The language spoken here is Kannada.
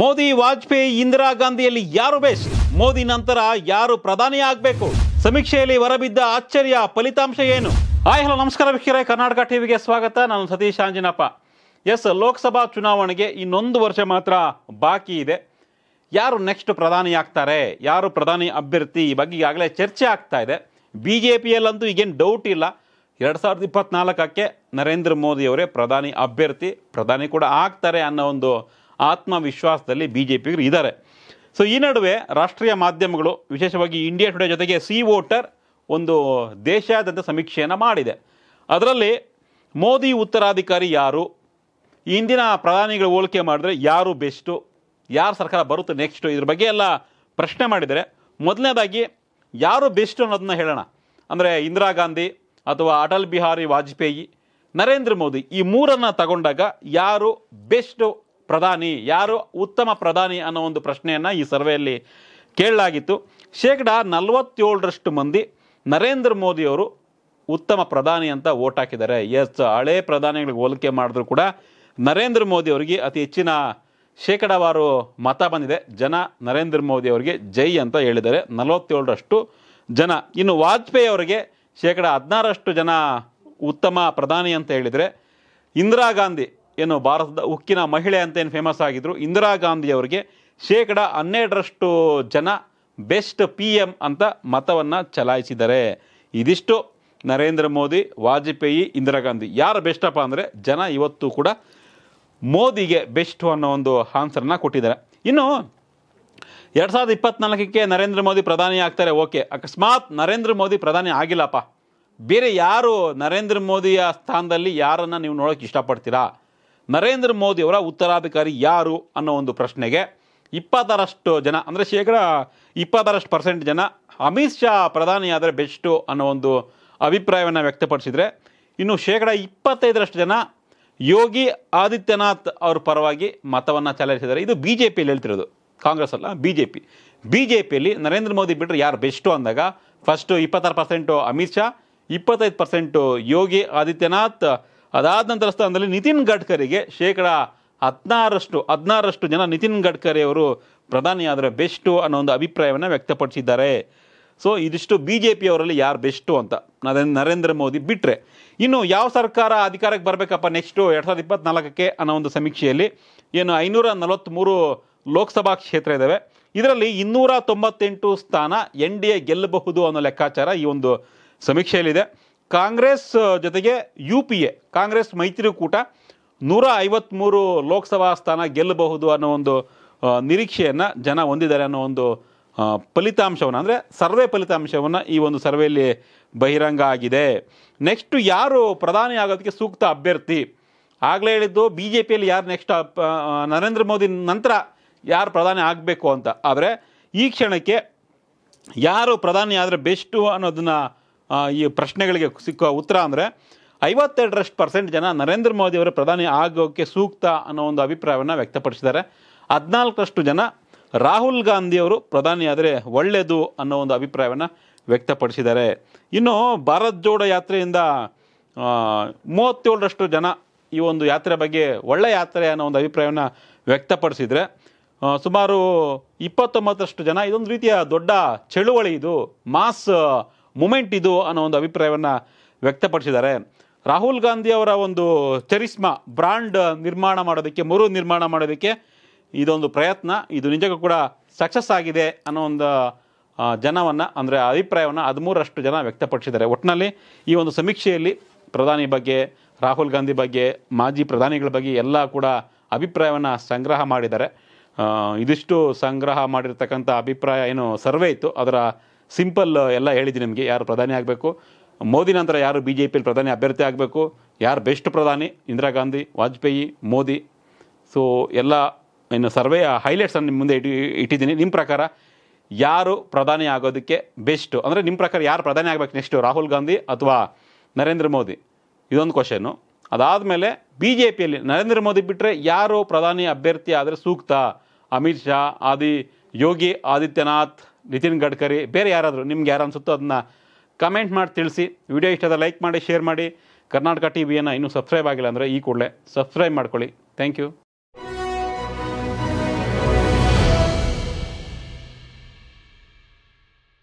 ಮೋದಿ ವಾಜಪೇಯಿ ಇಂದಿರಾ ಗಾಂಧಿಯಲ್ಲಿ ಯಾರು ಬೆಸ್ಟ್ ಮೋದಿ ನಂತರ ಯಾರು ಪ್ರಧಾನಿ ಆಗಬೇಕು ಸಮೀಕ್ಷೆಯಲ್ಲಿ ಹೊರಬಿದ್ದ ಆಶ್ಚರ್ಯ ಫಲಿತಾಂಶ ಏನು ಆಯ್ ಹಲೋ ನಮಸ್ಕಾರ ವೀಕ್ಷಕರೇ ಕರ್ನಾಟಕ ಟಿವಿಗೆ ಸ್ವಾಗತ ನಾನು ಸತೀಶ್ ಆಂಜನಪ್ಪ ಎಸ್ ಲೋಕಸಭಾ ಚುನಾವಣೆಗೆ ಇನ್ನೊಂದು ವರ್ಷ ಮಾತ್ರ ಬಾಕಿ ಇದೆ ಯಾರು ನೆಕ್ಸ್ಟ್ ಪ್ರಧಾನಿ ಆಗ್ತಾರೆ ಯಾರು ಪ್ರಧಾನಿ ಅಭ್ಯರ್ಥಿ ಈ ಬಗ್ಗೆ ಈಗಾಗಲೇ ಚರ್ಚೆ ಆಗ್ತಾ ಇದೆ ಬಿ ಜೆ ಪಿಯಲ್ಲಂತೂ ಈಗೇನು ಡೌಟ್ ಇಲ್ಲ ಎರಡು ಸಾವಿರದ ಇಪ್ಪತ್ನಾಲ್ಕಕ್ಕೆ ನರೇಂದ್ರ ಮೋದಿಯವರೇ ಪ್ರಧಾನಿ ಅಭ್ಯರ್ಥಿ ಪ್ರಧಾನಿ ಕೂಡ ಆಗ್ತಾರೆ ಅನ್ನೋ ಒಂದು ಆತ್ಮವಿಶ್ವಾಸದಲ್ಲಿ ಬಿ ಜೆ ಪಿಗರು ಇದ್ದಾರೆ ಸೊ ಈ ನಡುವೆ ರಾಷ್ಟ್ರೀಯ ಮಾಧ್ಯಮಗಳು ವಿಶೇಷವಾಗಿ ಇಂಡಿಯಾ ಟುಡೇ ಜೊತೆಗೆ ಸಿ ವೋಟರ್ ಒಂದು ದೇಶಾದ್ಯಂತ ಸಮೀಕ್ಷೆಯನ್ನು ಮಾಡಿದೆ ಅದರಲ್ಲಿ ಮೋದಿ ಉತ್ತರಾಧಿಕಾರಿ ಯಾರು ಇಂದಿನ ಪ್ರಧಾನಿಗಳು ಹೋಲಿಕೆ ಮಾಡಿದ್ರೆ ಯಾರು ಬೆಸ್ಟು ಯಾರು ಸರ್ಕಾರ ಬರುತ್ತೆ ನೆಕ್ಸ್ಟು ಇದ್ರ ಬಗ್ಗೆ ಎಲ್ಲ ಪ್ರಶ್ನೆ ಮಾಡಿದರೆ ಮೊದಲನೇದಾಗಿ ಯಾರು ಬೆಸ್ಟು ಅನ್ನೋದನ್ನ ಹೇಳೋಣ ಅಂದರೆ ಇಂದಿರಾ ಗಾಂಧಿ ಅಥವಾ ಅಟಲ್ ಬಿಹಾರಿ ವಾಜಪೇಯಿ ನರೇಂದ್ರ ಮೋದಿ ಈ ಮೂರನ್ನು ತಗೊಂಡಾಗ ಯಾರು ಬೆಸ್ಟು ಪ್ರಧಾನಿ ಯಾರು ಉತ್ತಮ ಪ್ರಧಾನಿ ಅನ್ನೋ ಒಂದು ಪ್ರಶ್ನೆಯನ್ನು ಈ ಸರ್ವೆಯಲ್ಲಿ ಕೇಳಲಾಗಿತ್ತು ಶೇಕಡ ನಲವತ್ತೇಳರಷ್ಟು ಮಂದಿ ನರೇಂದ್ರ ಮೋದಿಯವರು ಉತ್ತಮ ಪ್ರಧಾನಿ ಅಂತ ಓಟ್ ಹಾಕಿದ್ದಾರೆ ಎಸ್ ಹಳೆ ಪ್ರಧಾನಿಗಳಿಗೆ ಹೋಲಿಕೆ ಮಾಡಿದ್ರು ಕೂಡ ನರೇಂದ್ರ ಮೋದಿ ಅವರಿಗೆ ಅತಿ ಹೆಚ್ಚಿನ ಶೇಕಡಾವಾರು ಮತ ಬಂದಿದೆ ಜನ ನರೇಂದ್ರ ಮೋದಿ ಅವರಿಗೆ ಜೈ ಅಂತ ಹೇಳಿದ್ದಾರೆ ನಲವತ್ತೇಳರಷ್ಟು ಜನ ಇನ್ನು ವಾಜಪೇಯಿ ಅವರಿಗೆ ಶೇಕಡ ಹದಿನಾರಷ್ಟು ಜನ ಉತ್ತಮ ಪ್ರಧಾನಿ ಅಂತ ಹೇಳಿದರೆ ಇಂದಿರಾ ಗಾಂಧಿ ಏನು ಭಾರತದ ಉಕ್ಕಿನ ಮಹಿಳೆ ಅಂತ ಏನು ಫೇಮಸ್ ಆಗಿದ್ದರು ಇಂದಿರಾ ಗಾಂಧಿ ಅವರಿಗೆ ಶೇಕಡ ಹನ್ನೆರಡರಷ್ಟು ಜನ ಬೆಸ್ಟ್ ಪಿ ಎಮ್ ಅಂತ ಮತವನ್ನು ಚಲಾಯಿಸಿದ್ದಾರೆ ಇದಿಷ್ಟು ನರೇಂದ್ರ ಮೋದಿ ವಾಜಪೇಯಿ ಇಂದಿರಾ ಗಾಂಧಿ ಯಾರು ಬೆಸ್ಟಪ್ಪ ಅಂದರೆ ಜನ ಇವತ್ತು ಕೂಡ ಮೋದಿಗೆ ಬೆಸ್ಟ್ ಅನ್ನೋ ಒಂದು ಆನ್ಸರ್ನ ಕೊಟ್ಟಿದ್ದಾರೆ ಇನ್ನು ಎರಡು ಸಾವಿರದ ಇಪ್ಪತ್ತ್ನಾಲ್ಕಕ್ಕೆ ನರೇಂದ್ರ ಮೋದಿ ಪ್ರಧಾನಿ ಆಗ್ತಾರೆ ಓಕೆ ಅಕಸ್ಮಾತ್ ನರೇಂದ್ರ ಮೋದಿ ಪ್ರಧಾನಿ ಆಗಿಲ್ಲಪ್ಪ ಬೇರೆ ಯಾರು ನರೇಂದ್ರ ಮೋದಿಯ ಸ್ಥಾನದಲ್ಲಿ ಯಾರನ್ನು ನೀವು ನೋಡೋಕ್ಕೆ ಇಷ್ಟಪಡ್ತೀರಾ ನರೇಂದ್ರ ಮೋದಿ ಅವರ ಉತ್ತರಾಧಿಕಾರಿ ಯಾರು ಅನ್ನೋ ಒಂದು ಪ್ರಶ್ನೆಗೆ ಇಪ್ಪತ್ತರಷ್ಟು ಜನ ಅಂದರೆ ಶೇಕಡ ಇಪ್ಪತ್ತರಷ್ಟು ಪರ್ಸೆಂಟ್ ಜನ ಅಮಿತ್ ಶಾ ಪ್ರಧಾನಿಯಾದರೆ ಬೆಸ್ಟು ಅನ್ನೋ ಒಂದು ಅಭಿಪ್ರಾಯವನ್ನು ವ್ಯಕ್ತಪಡಿಸಿದರೆ ಇನ್ನು ಶೇಕಡ ಇಪ್ಪತ್ತೈದರಷ್ಟು ಜನ ಯೋಗಿ ಆದಿತ್ಯನಾಥ್ ಅವ್ರ ಪರವಾಗಿ ಮತವನ್ನು ಚಲಾಯಿಸಿದ್ದಾರೆ ಇದು ಬಿ ಜೆ ಪಿಯಲ್ಲಿ ಹೇಳ್ತಿರೋದು ಕಾಂಗ್ರೆಸ್ ಅಲ್ಲ B J P B J P Narendra Modi ಬಿಟ್ಟರೆ ಯಾರು ಬೆಸ್ಟು ಅಂದಾಗ ಫಸ್ಟು ಇಪ್ಪತ್ತಾರು ಪರ್ಸೆಂಟು ಅಮಿತ್ ಶಾ ಇಪ್ಪತ್ತೈದು ಪರ್ಸೆಂಟು ಯೋಗಿ ಆದಿತ್ಯನಾಥ್ ಅದಾದ ನಂತರ ಸ್ಥಾನದಲ್ಲಿ ನಿತಿನ್ ಗಡ್ಕರಿಗೆ ಶೇಕಡ ಹದಿನಾರಷ್ಟು ಹದಿನಾರಷ್ಟು ಜನ ನಿತಿನ್ ಗಡ್ಕರಿ ಅವರು ಪ್ರಧಾನಿಯಾದರೆ ಬೆಸ್ಟು ಅನ್ನೋ ಒಂದು ಅಭಿಪ್ರಾಯವನ್ನು ವ್ಯಕ್ತಪಡಿಸಿದ್ದಾರೆ ಸೊ ಇದಿಷ್ಟು ಬಿ ಜೆ ಪಿಯವರಲ್ಲಿ ಯಾರು ಬೆಸ್ಟು ಅಂತ ನರೇಂದ್ರ ಮೋದಿ ಬಿಟ್ಟರೆ ಇನ್ನು ಯಾವ ಸರ್ಕಾರ ಅಧಿಕಾರಕ್ಕೆ ಬರಬೇಕಪ್ಪ ನೆಕ್ಸ್ಟು ಎರಡು ಸಾವಿರದ ಇಪ್ಪತ್ನಾಲ್ಕಕ್ಕೆ ಅನ್ನೋ ಒಂದು ಸಮೀಕ್ಷೆಯಲ್ಲಿ ಏನು ಐನೂರ ನಲವತ್ತ್ಮೂರು ಲೋಕಸಭಾ ಕ್ಷೇತ್ರ ಇದ್ದಾವೆ ಇದರಲ್ಲಿ ಇನ್ನೂರ ತೊಂಬತ್ತೆಂಟು ಸ್ಥಾನ ಎನ್ ಡಿ ಎ ಗೆಲ್ಲಬಹುದು ಅನ್ನೋ ಲೆಕ್ಕಾಚಾರ ಈ ಒಂದು ಸಮೀಕ್ಷೆಯಲ್ಲಿದೆ ಕಾಂಗ್ರೆಸ್ ಜೊತೆಗೆ ಯು ಪಿ ಎ ಕಾಂಗ್ರೆಸ್ ಮೈತ್ರಿಕೂಟ ನೂರ ಐವತ್ತ್ಮೂರು ಲೋಕಸಭಾ ಸ್ಥಾನ ಗೆಲ್ಲಬಹುದು ಅನ್ನೋ ಒಂದು ನಿರೀಕ್ಷೆಯನ್ನು ಜನ ಹೊಂದಿದ್ದಾರೆ ಅನ್ನೋ ಒಂದು ಫಲಿತಾಂಶವನ್ನು ಅಂದರೆ ಸರ್ವೆ ಫಲಿತಾಂಶವನ್ನು ಈ ಒಂದು ಸರ್ವೆಯಲ್ಲಿ ಬಹಿರಂಗ ಆಗಿದೆ ನೆಕ್ಸ್ಟು ಯಾರು ಪ್ರಧಾನಿ ಆಗೋದಕ್ಕೆ ಸೂಕ್ತ ಅಭ್ಯರ್ಥಿ ಆಗಲೇ ಹೇಳಿದ್ದು ಬಿ ಜೆ ಪಿಯಲ್ಲಿ ಯಾರು ನೆಕ್ಸ್ಟ್ ನರೇಂದ್ರ ಮೋದಿ ನಂತರ ಯಾರು ಪ್ರಧಾನಿ ಆಗಬೇಕು ಅಂತ ಆದರೆ ಈ ಕ್ಷಣಕ್ಕೆ ಯಾರು ಪ್ರಧಾನಿ ಆದರೆ ಬೆಸ್ಟು ಅನ್ನೋದನ್ನು ಈ ಪ್ರಶ್ನೆಗಳಿಗೆ ಸಿಕ್ಕೋ ಉತ್ತರ ಅಂದರೆ ಐವತ್ತೆರಡರಷ್ಟು ಪರ್ಸೆಂಟ್ ಜನ ನರೇಂದ್ರ ಮೋದಿ ಅವರು ಪ್ರಧಾನಿ ಆಗೋಕ್ಕೆ ಸೂಕ್ತ ಅನ್ನೋ ಒಂದು ಅಭಿಪ್ರಾಯವನ್ನು ವ್ಯಕ್ತಪಡಿಸಿದ್ದಾರೆ ಹದಿನಾಲ್ಕರಷ್ಟು ಜನ ರಾಹುಲ್ ಗಾಂಧಿಯವರು ಪ್ರಧಾನಿಯಾದರೆ ಒಳ್ಳೆಯದು ಅನ್ನೋ ಒಂದು ಅಭಿಪ್ರಾಯವನ್ನು ವ್ಯಕ್ತಪಡಿಸಿದ್ದಾರೆ ಇನ್ನು ಭಾರತ್ ಜೋಡೋ ಯಾತ್ರೆಯಿಂದ ಮೂವತ್ತೇಳರಷ್ಟು ಜನ ಈ ಒಂದು ಯಾತ್ರೆ ಬಗ್ಗೆ ಒಳ್ಳೆಯ ಯಾತ್ರೆ ಅನ್ನೋ ಒಂದು ಅಭಿಪ್ರಾಯವನ್ನು ವ್ಯಕ್ತಪಡಿಸಿದರೆ ಸುಮಾರು ಇಪ್ಪತ್ತೊಂಬತ್ತರಷ್ಟು ಜನ ಇದೊಂದು ರೀತಿಯ ದೊಡ್ಡ ಚಳುವಳಿ ಇದು ಮಾಸ್ ಮೂಮೆಂಟ್ ಇದು ಅನ್ನೋ ಒಂದು ಅಭಿಪ್ರಾಯವನ್ನು ವ್ಯಕ್ತಪಡಿಸಿದ್ದಾರೆ ರಾಹುಲ್ ಗಾಂಧಿ ಅವರ ಒಂದು ಚರಿಸ್ಮಾ ಬ್ರಾಂಡ್ ನಿರ್ಮಾಣ ಮಾಡೋದಕ್ಕೆ ಮರು ನಿರ್ಮಾಣ ಮಾಡೋದಕ್ಕೆ ಇದೊಂದು ಪ್ರಯತ್ನ ಇದು ನಿಜಕ್ಕೂ ಕೂಡ ಸಕ್ಸಸ್ ಆಗಿದೆ ಅನ್ನೋ ಒಂದು ಜನವನ್ನು ಅಂದರೆ ಅಭಿಪ್ರಾಯವನ್ನು ಹದಿಮೂರಷ್ಟು ಜನ ವ್ಯಕ್ತಪಡಿಸಿದ್ದಾರೆ ಒಟ್ಟಿನಲ್ಲಿ ಈ ಒಂದು ಸಮೀಕ್ಷೆಯಲ್ಲಿ ಪ್ರಧಾನಿ ಬಗ್ಗೆ ರಾಹುಲ್ ಗಾಂಧಿ ಬಗ್ಗೆ ಮಾಜಿ ಪ್ರಧಾನಿಗಳ ಬಗ್ಗೆ ಎಲ್ಲ ಕೂಡ ಅಭಿಪ್ರಾಯವನ್ನು ಸಂಗ್ರಹ ಮಾಡಿದ್ದಾರೆ ಇದಿಷ್ಟು ಸಂಗ್ರಹ ಮಾಡಿರ್ತಕ್ಕಂಥ ಅಭಿಪ್ರಾಯ ಏನು ಸರ್ವೆ ಇತ್ತು ಅದರ ಸಿಂಪಲ್ ಎಲ್ಲ ಹೇಳಿದ್ದೀನಿ ನಿಮಗೆ ಯಾರು ಪ್ರಧಾನಿ ಆಗಬೇಕು ಮೋದಿ ನಂತರ ಯಾರು ಬಿ ಜೆ ಪಿಯಲ್ಲಿ ಪ್ರಧಾನಿ ಅಭ್ಯರ್ಥಿ ಆಗಬೇಕು ಯಾರು ಬೆಸ್ಟ್ ಪ್ರಧಾನಿ ಇಂದಿರಾ ಗಾಂಧಿ ವಾಜಪೇಯಿ ಮೋದಿ ಸೊ ಎಲ್ಲ ಇನ್ನು ಸರ್ವೆಯ ಹೈಲೈಟ್ಸನ್ನು ನಿಮ್ಮ ಮುಂದೆ ಇಟ್ಟು ಇಟ್ಟಿದ್ದೀನಿ ನಿಮ್ಮ ಪ್ರಕಾರ ಯಾರು ಪ್ರಧಾನಿ ಆಗೋದಕ್ಕೆ ಬೆಸ್ಟು ಅಂದರೆ ನಿಮ್ಮ ಪ್ರಕಾರ ಯಾರು ಪ್ರಧಾನಿ ಆಗಬೇಕು ನೆಕ್ಸ್ಟು ರಾಹುಲ್ ಗಾಂಧಿ ಅಥವಾ ನರೇಂದ್ರ ಮೋದಿ ಇದೊಂದು ಕ್ವಶನ್ನು ಅದಾದಮೇಲೆ B J P Narendra Modi ಬಿಟ್ಟರೆ ಯಾರು ಪ್ರಧಾನಿ ಅಭ್ಯರ್ಥಿ ಆದರೆ ಸೂಕ್ತ ಅಮಿತ್ ಶಾ ಆದಿ ಯೋಗಿ ಆದಿತ್ಯನಾಥ್ ನಿತಿನ್ ಗಡ್ಕರಿ ಬೇರೆ ಯಾರಾದರೂ ನಿಮ್ಗೆ ಯಾರು ಅನಿಸುತ್ತೋ ಅದನ್ನ ಕಮೆಂಟ್ ಮಾಡಿ ತಿಳಿಸಿ ವಿಡಿಯೋ ಇಷ್ಟ ಲೈಕ್ ಮಾಡಿ ಶೇರ್ ಮಾಡಿ ಕರ್ನಾಟಕ ಟಿ ವಿಯನ್ನು ಇನ್ನೂ ಸಬ್ಸ್ಕ್ರೈಬ್ ಆಗಿಲ್ಲ ಅಂದರೆ ಈ ಕೂಡಲೇ ಸಬ್ಸ್ಕ್ರೈಬ್ ಮಾಡ್ಕೊಳ್ಳಿ ಥ್ಯಾಂಕ್ ಯು